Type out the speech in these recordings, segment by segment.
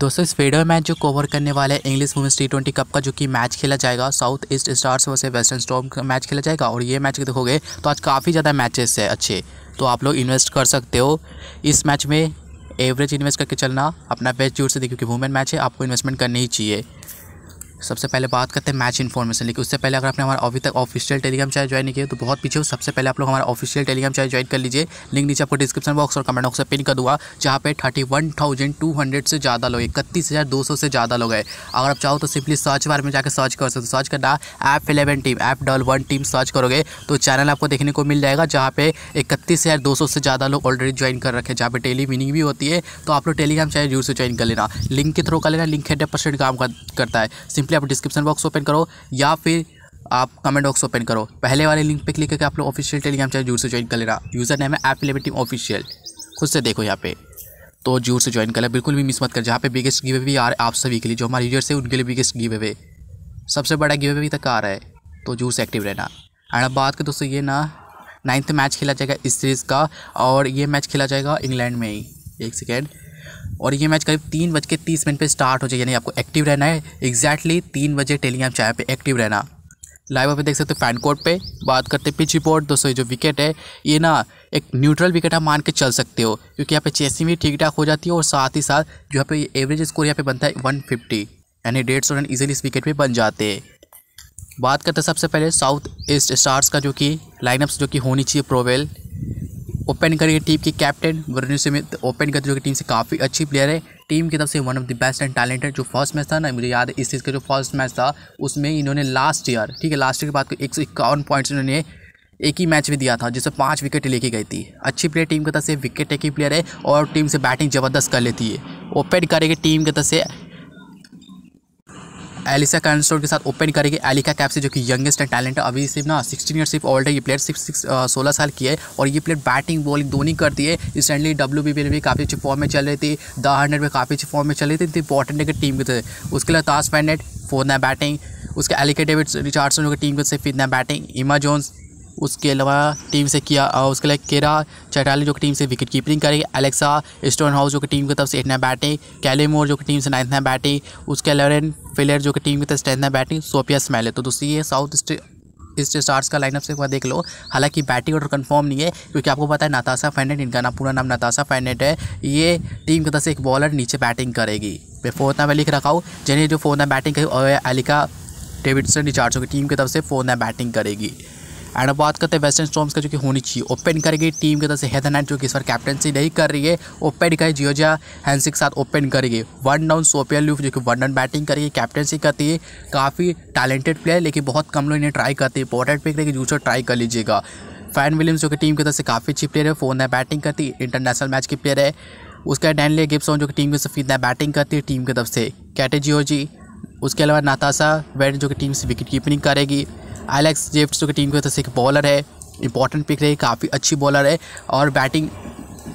दोस्तों इस fader match जो कवर करने वाला है English women's T twenty cup का जो कि मैच खेला जाएगा South East Stars versus Western Storm का मैच खेला जाएगा और ये मैच देखोगे तो आज काफ़ी ज़्यादा मैचेस है अच्छे तो आप लोग इन्वेस्ट कर सकते हो इस मैच में एवरेज इन्वेस्ट करके चलना अपना बेस्ट जोर से देखिए क्योंकि वुमेन मैच है आपको इन्वेस्टमेंट करनी ही चाहिए सबसे पहले बात करते हैं मैच इन्फॉर्मेशन लेकिन उससे पहले अगर आपने हमारा अभी तक ऑफिशियल टेलीग्राम चैनल ज्वाइन नहीं किया तो बहुत पीछे हो सबसे पहले आप लोग हमारा ऑफिशियल टेलीग्राम चैनल ज्वाइन कर लीजिए लिंक नीचे आपको डिस्क्रिप्शन बॉक्स और कमेंट बॉक्स में पिन कर दूंगा जहाँ पे thirty one thousand two hundred से ज़्यादा लोग इकतीस हज़ार दो सौ से ज़्यादा लोग हैं अगर आप चाहो तो सिंपली सर्च बार में जाकर सर्च कर सकते हो सर्च करना app eleven team app double one team search करोगे तो चैनल आपको देखने को मिल जाएगा जहाँ पे इकतीस हज़ार दो सौ से ज़्यादा लोग ऑलरेडी ज्वाइन कर रखे जहाँ पे डेली मीनिंग भी होती है तो आप लोग टेलीग्राम चैनल जरूर से ज्वाइन कर लेना लिंक के थ्रू कर लेना लिंक हंड्रेड परसेंट काम करता है सिंपली आप डिस्क्रिप्शन बॉक्स ओपन करो या फिर आप कमेंट बॉक्स ओपन करो पहले वाले लिंक पे क्लिक करके आप लोग ऑफिशियल टेलीग्राम चैनल जूर से ज्वाइन कर लेना यूज़र नेम है ऐप इलेवन टीम ऑफिशियल खुद से देखो यहाँ पे तो जूर से ज्वाइन कर ले बिल्कुल भी मिस मत कर जहाँ पे बिगेस्ट गिवे भी आ रहा है आप सभी के लिए जो हमारे यूजर्स है उनके लिए बिगेस्ट गिवे वे सबसे बड़ा गिवे अवे तक आ रहा है तो जूर से एक्टिव रहना एंड अब बात करें दोस्तों ये ना नाइन्थ मैच खेला जाएगा इस सीरीज़ का और ये मैच खेला जाएगा इंग्लैंड में ही एक सेकेंड और ये मैच करीब तीन बज के तीस मिनट पर स्टार्ट हो जाए यानी आपको एक्टिव रहना है एग्जैक्टली तीन बजे टेलीग्राम चैनल पे एक्टिव रहना लाइव आप देख सकते हो फैन कोर्ट पे बात करते हैं पिच रिपोर्ट दोस्तों जो विकेट है ये ना एक न्यूट्रल विकेट आप मान के चल सकते हो क्योंकि यहाँ पे चेसिंग भी ठीक ठाक हो जाती है और साथ ही साथ जो यहाँ पे एवरेज स्कोर यहाँ पे बनता है वन फिफ्टी यानी डेढ़ सौ रन ईजिली इस विकेट पर बन जाते हैं बात करते हैं सबसे पहले साउथ ईस्ट स्टार्स का जो कि लाइनअप्स जो कि होनी चाहिए प्रोवेल ओपन करेंगे टीम के कैप्टन वरुण समित तो ओपन करते जो कि टीम से काफ़ी अच्छी प्लेयर है टीम की तरफ से one of the best and talented जो फर्स्ट मैच था ना मुझे याद है इस चीज़ का जो फर्स्ट मैच था उसमें इन्होंने लास्ट ईयर ठीक है लास्ट ईयर की बात एक सौ इक्यावन पॉइंट्स इन्होंने एक ही मैच में दिया था जिससे पाँच विकेट लेके गई थी अच्छी प्लेयर टीम की तरफ से विकेट टेकिंग प्लेयर है और टीम से बैटिंग ज़बरदस्त कर लेती है ओपन करेगी टीम की तरफ से एलिसा कैंसटोर के साथ ओपन करेगी एलिका कैप से जो कि यंगेस्ट एंड टैलेंट है अभी सिर्फ ना सिक्सटीन ईयर सिर्फ ओल्ड है ये प्लेयर सिर्फ सिक्स सोलह साल की है और ये प्लेयर बैटिंग बॉलिंग दोनों करती है रिसेंटली डब्ल्यू बी में भी काफ़ी अच्छी फॉर्म में चल रही थी द हंड्रेड में काफ़ी अच्छी फॉर्म में चल रही थी इंपॉर्टेंट है कि टीम के थे उसके लिए ताज फोर फोर्थ बैटिंग उसके एलिका डेविड रिचार्डसन टीम के से फिफ्थ बैटिंग इमा जोन्स उसके अलावा टीम से किया उसके लिए केरा चटाली जो कि टीम से विकेट कीपिंग करेगी एलेक्सा स्टोन हाउस जो कि टीम की तरफ से इतना बैटिंग कैलेमोर जो कि टीम से नाइन्थ में बैटिंग उसके अलावा फिलर जो कि टीम की तरफ से टेंथ बैटिंग सोपिया स्मैल है तो दोस्तों ये साउथ ईस्ट स्टार्स का लाइनअप से एक बार देख लो हालांकि बैटिंग ऑर्डर कंफर्म नहीं है क्योंकि आपको पता है नताशा फैनेट इनका नाम पूरा नाम नताशा फैनेट है ये टीम की तरफ से एक बॉलर नीचे बैटिंग करेगी मैं फोर्थ नाम लिख रखा हूँ जिन्हें जो फोर्थ नाम बैटिंग करी और एलिका डेविडसन रिचार्जों की टीम की तरफ से फोर्थ नाम बैटिंग करेगी एंड बात करते हैं वेस्टर्न स्टॉम्स का जो कि होनी चाहिए ओपन करेगी टीम की तरफ से हैदर नाइट जो कि इस बार कैप्टनसी नहीं कर रही है ओपन का जियोजा हैंसिक के साथ ओपन करेगी वन डाउन सोपिया लूफ जो कि वन डाउन बैटिंग करेगी कैप्टनसी करती है काफ़ी टैलेंटेड प्लेयर लेकिन बहुत कम लोग इन्हें ट्राई करते हैं इंपॉर्टेंट पिक रहेगी जूसर ट्राई कर लीजिएगा फैन विलियम्स जो कि टीम की तरफ से काफ़ी अच्छी प्लेयर है फोन है बैटिंग करती इंटरनेशनल मैच की प्लेयर है उसके डैनले गिप्सन जो कि टीम की तरफ से बैटिंग करती है टीम की तरफ से कैटेजियोजी उसके अलावा नाताशा वेड जो कि टीम से विकेट कीपिंग करेगी एलेक्स जेफ्ट की टीम की तरफ से एक बॉलर है इंपॉर्टेंट पिक रही काफ़ी अच्छी बॉलर है और बैटिंग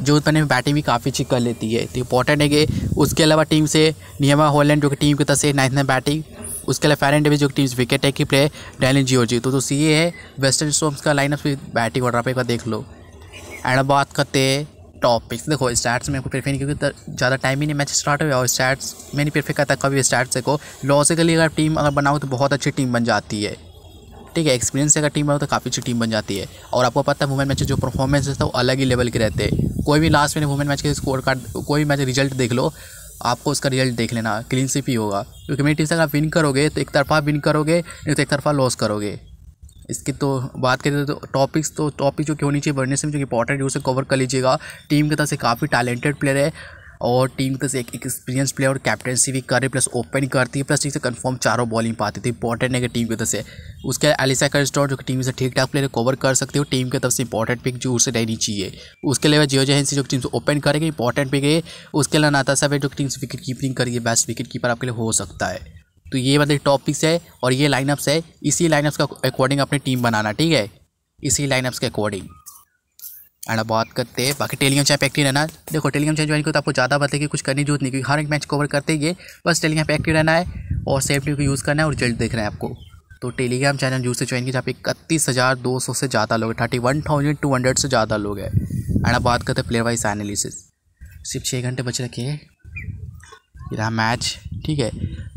जो पने बैटिंग भी काफ़ी अच्छी कर लेती है तो इंपॉर्टेंट है कि उसके अलावा टीम से नियमा हॉलैंड जो कि टीम की तरफ से नाइन बैटिंग उसके अलावा फेरन डेविस जो टीम से विकेट है की प्लेयर डैलिन जियोजी तो, तो ये है वेस्टर्न स्टॉम्स का लाइनअप बैटिंग ऑर्डर पर देख लो एंड बात करते हैं टॉप पिक्स देखो स्टार्ट्स में को प्रेफर नहीं क्योंकि ज़्यादा टाइम ही नहीं मैच स्टार्ट हुआ और स्टार्ट्स मैंने नहीं प्रेफर करता कभी स्टार्ट से को लॉस के लिए अगर टीम अगर बनाओ तो बहुत अच्छी टीम बन जाती है ठीक है एक्सपीरियंस अगर टीम बनाओ तो काफ़ी अच्छी टीम बन जाती है और आपको पता है वुमेन मैच जो परफॉर्मेंस है वो अलग ही लेवल के रहते हैं कोई भी लास्ट में वुमेन मैच के स्कोर कार्ड कोई भी मैच रिजल्ट देख लो आपको उसका रिजल्ट देख लेना क्लीन सिप ही होगा क्योंकि मेरी टीम से अगर आप विन करोगे तो एक तरफा विन करोगे नहीं तो एक तरफा लॉस करोगे इसकी तो बात करें तो टॉपिक्स तो टॉपिक जो कि होनी चाहिए बढ़ने से जो इंपॉर्टेंट है उसे कवर कर लीजिएगा टीम की तरफ से काफ़ी टैलेंटेड प्लेयर है और टीम प्लस एक एक्सपीरियंस प्लेयर और कैप्टनसी भी कर रही प्लस ओपन करती है प्लस ठीक से कन्फर्म चारों बॉलिंग पाती थी इंपॉर्टेंट तो है कि टीम की तरफ से उसके एलिसा स्टॉट जो कि टीम से ठीक ठाक प्लेयर कवर कर सकते हो टीम की तरफ से इंपॉर्टेंट पिक जो उसे रहनी चाहिए उसके अलावा जियो जेहेंसी जो टीम से ओपन करेगी इंपॉर्टेंट पिक है उसके अलावा नाता साहब जो टीम से विकेट कीपिंग करिए बेस्ट विकेट कीपर आपके लिए हो सकता है तो ये मतलब टॉपिक्स है और ये लाइनअप्स है इसी लाइनअप्स का अकॉर्डिंग अपनी टीम बनाना ठीक है इसी लाइनअप्स के अकॉर्डिंग एंड बात करते हैं बाकी टेलीगम चैनल पे एक्टिव रहना देखो टेलीगम चैनल ज्वाइन करो तो आपको ज़्यादा पता है कि कुछ करनी जरूरत नहीं क्योंकि हर एक मैच कवर करते ही बस टेलीगम पे एक्टिव रहना है और सेफ्टी को यूज़ करना है और रिजल्ट देख रहे हैं आपको तो टेलीग्राम चैनल यूज से ज्वाइन किया जहाँ पे इकतीस हज़ार दो सौ से ज़्यादा लोग thirty one thousand two hundred से ज़्यादा लोग हैं एंड अब बात करते हैं प्लेयर वाइज एनालिसिस सिर्फ छः घंटे बच रखे हैं मैच ठीक है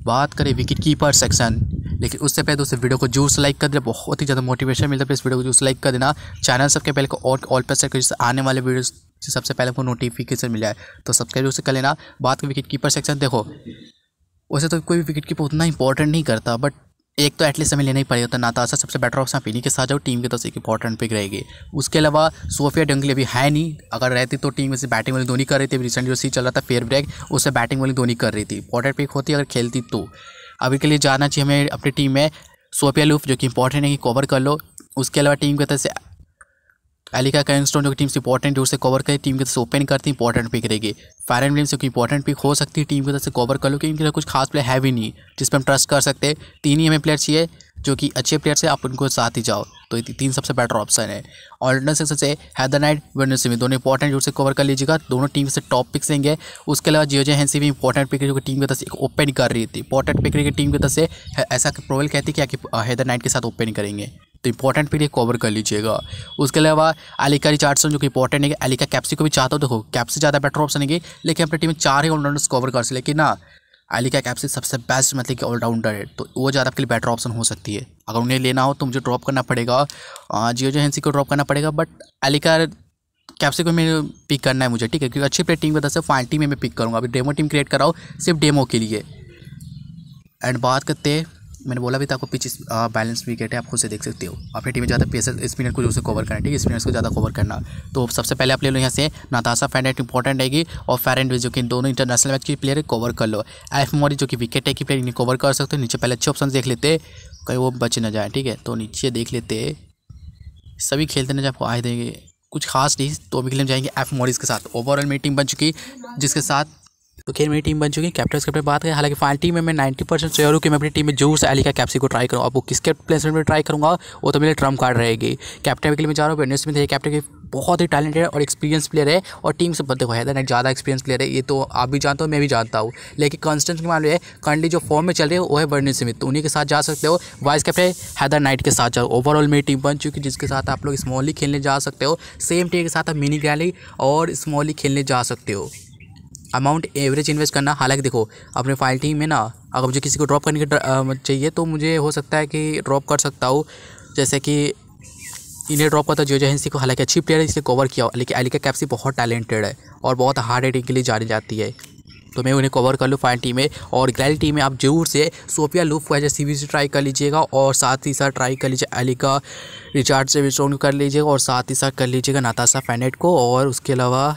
बात करें विकेट कीपर सेक्शन लेकिन उससे पहले दोस्तों वीडियो को जूस लाइक कर देना बहुत ही ज़्यादा मोटिवेशन मिलता है इस वीडियो को जूस लाइक कर देना चैनल सबके पहले को और ऑल पर सर जिससे आने वाले वीडियो से सबसे पहले को नोटिफिकेशन मिल जाए तो सब्सक्राइब उसे कर लेना बात की विकेट कीपर सेक्शन देखो वैसे तो कोई विकेट कीपर उतना इंपॉर्टेंट नहीं करता बट एक तो एटलीस्ट हमें लेना ही पड़ेगा तो नाताशा सबसे बेटर ऑप्शन आप इन्हीं के साथ जाओ टीम की तरफ से एक इंपॉर्टेंट पिक रहेगी उसके अलावा सोफिया डंगली अभी है नहीं अगर रहती तो टीम में से बैटिंग वाली धोनी कर रही थी रिसेंट जो सी चल रहा था फेयर ब्रेक उससे बैटिंग वाली धोनी कर रही थी इंपॉर्टेंट पिक होती अगर खेलती तो अभी के लिए जाना चाहिए हमें अपनी टीम में सोपिया लूफ जो कि इंपॉर्टेंट है कि कवर कर लो उसके अलावा टीम की तरफ से एलिका कैंगस्टोन जो कि टीम से इंपॉर्टेंट है उसे कवर करें टीम की तरफ से ओपन करती इंपॉर्टेंट पिक रहेगी फायर एंड जो कि इंपॉर्टेंट पिक हो सकती है टीम की तरफ से कवर कर लो क्योंकि कुछ खास प्लेयर है भी नहीं जिस पर हम ट्रस्ट कर सकते तीन ही हमें प्लेयर चाहिए जो कि अच्छे प्लेयर से आप उनको साथ ही जाओ तो तीन सबसे बेटर ऑप्शन है ऑल्टरनेट सेक्शन से हैदर नाइट वेनसी में दोनों इंपॉर्टेंट जो से कवर कर लीजिएगा दोनों टीम से टॉप पिक्स देंगे उसके अलावा जियो जे हैंसी भी इंपॉर्टेंट पिक जो टीम की तरफ से एक ओपन कर रही थी इंपॉर्टेंट पिक की टीम की तरफ से ऐसा प्रोवेल कहती है कि हैदर नाइट के साथ ओपन करेंगे तो इंपॉर्टेंट पिक कवर कर लीजिएगा उसके अलावा एलिका रिचार्डसन जो कि इंपॉर्टेंट है एलिका कैप्सी को भी चाहता हो तो देखो कैप्सी ज़्यादा बेटर ऑप्शन है लेकिन अपनी टीम में चार ही ऑलराउंडर्स कवर कर सके लेकिन ना हाँ, एलिका का कैप्सिस सबसे बेस्ट मतलब कि ऑलराउंडर है तो वो ज़्यादा आपके लिए बेटर ऑप्शन हो सकती है अगर उन्हें लेना हो तो मुझे ड्रॉप करना पड़ेगा जियो जो को ड्रॉप करना पड़ेगा बट एलिका का को मैं पिक करना है मुझे ठीक है क्योंकि अच्छी प्ले टीम की वजह से फाइनल में मैं पिक करूँगा अभी डेमो टीम क्रिएट कराओ सिर्फ डेमो के लिए एंड बात करते हैं मैंने बोला भी था आपको पिच बैलेंस विकेट है आप खुद से देख सकते हो आपकी टीम में ज़्यादा पेस स्पिनर को जो उसे कवर करना है ठीक है स्पिनर्स को ज़्यादा कवर करना तो सबसे पहले आप ले लो यहाँ से नाताशा फैंडेट इंपॉर्टेंट रहेगी और एंड जो कि दोनों इंटरनेशनल मैच की प्लेयर कवर कर लो एफ मोरी जो कि विकेट है की प्लेयर इन्हें कवर कर सकते हो नीचे पहले अच्छे ऑप्शन देख लेते कहीं वो बच ना जाए ठीक है तो नीचे देख लेते सभी खेलते ना जब आपको आए देंगे कुछ खास नहीं तो अभी खेलने जाएंगे एफ मोरीज़ के साथ ओवरऑल मेरी टीम बन चुकी जिसके साथ तो खेल मेरी टीम बन चुकी है कैप्टन कैप्टन बात करें हालांकि फाइनल टीम में मैं नाइन्टी परसेंट श्योर हूँ कि मैं अपनी टीम में जूस से अली का कैप्सी को ट्राई करूँ अब वो किसके प्लेसमेंट में ट्राई करूँगा वो तो मेरे ट्रम कार्ड रहेगी कैप्टन के लिए मैं जा रहा हूँ बेन स्मिथ है कैप्टन के बहुत ही टैलेंटेड और एक्सपीरियंस प्लेयर है और टीम से बदले हुआ है ज़्यादा एक्सपीरियंस प्लेयर है ये तो आप भी जानते हो मैं भी जानता हूँ लेकिन कॉन्स्टेंस के मामले है जो फॉर्म में चल रही है वो है वर्णित स्मिथ तो उन्हीं के साथ जा सकते हो वाइस कैप्टन हैदर नाइट के साथ जाओ ओवरऑल मेरी टीम बन चुकी जिसके साथ आप लोग स्मॉली खेलने जा सकते हो सेम टीम के साथ आप मिनी गैली और स्मॉली खेलने जा सकते हो अमाउंट एवरेज इन्वेस्ट करना हालांकि देखो अपने फाइल टीम में ना अगर मुझे किसी को ड्रॉप करने की चाहिए तो मुझे हो सकता है कि ड्रॉप कर सकता हूँ जैसे कि इन्हें ड्रॉप करता जो एजेंसी को हालांकि अच्छी प्लेयर है इसलिए कवर किया लेकिन एलिका कैप्सी बहुत टैलेंटेड है और बहुत हार्ड एडिंग के लिए जानी जाती है तो मैं उन्हें कवर कर लूँ फाइन टीम में और ग्रैल टीम में आप जरूर से सोफिया लूफ को सी बी ट्राई कर लीजिएगा और साथ ही साथ ट्राई कर लीजिए एलिका रिचार्ड से विस्टोन कर लीजिएगा और साथ ही साथ कर लीजिएगा नाताशा फैनेट को और उसके अलावा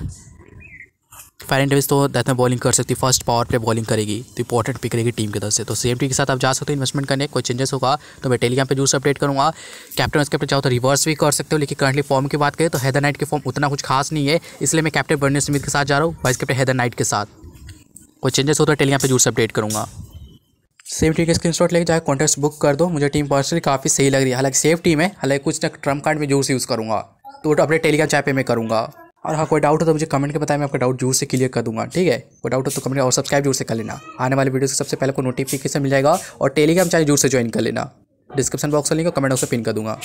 फैरन डेविस तो देखते हैं बॉलिंग कर सकती है फर्स्ट पावर प्ले बॉलिंग करेगी तो इंपॉर्टेंट पिक रहेगी टीम की तरफ से तो सेफ्टी के साथ आप जा सकते हो इन्वेस्टमेंट करने कोई चेंजेस होगा तो मैं टेलीग्राम पे जरूर से अपडेट करूँगा कैप्टन उसके चाहो तो रिवर्स भी कर सकते हो लेकिन करंटली फॉर्म की बात करें तो हैदर नाइट की फॉर्म उतना कुछ खास नहीं है इसलिए मैं कैप्टन बर्नी स्मिथ के साथ जा रहा हूँ वाइस कैप्टन हैदर नाइट के साथ कोई चेंजेस हो तो टेलीग्राम पर जरूर से अपडेट करूँगा सेम टीम के स्क्रीन शॉट लेकर जाए कॉन्टेस्ट बुक कर दो मुझे टीम पर्सनली काफ़ी सही लग रही है हालांकि सेफ टीम है हालांकि कुछ ना ट्रम्प कार्ड में जरूर से यूज़ करूँगा तो अपने टेलीग्राम चाय पे मैं करूँगा और हाँ कोई डाउट हो तो मुझे कमेंट के बताएं मैं आपका डाउट जोर से क्लियर कर दूंगा ठीक है कोई डाउट हो तो कमेंट और सब्सक्राइब जोर से कर लेना आने वाले वीडियो से सबसे पहले को नोटिफिकेशन मिल जाएगा और टेलीग्राम चैनल जोर से ज्वाइन कर लेना डिस्क्रिप्शन बॉक्स में लिंक और कमेंट बॉक्स पिन कर दूंगा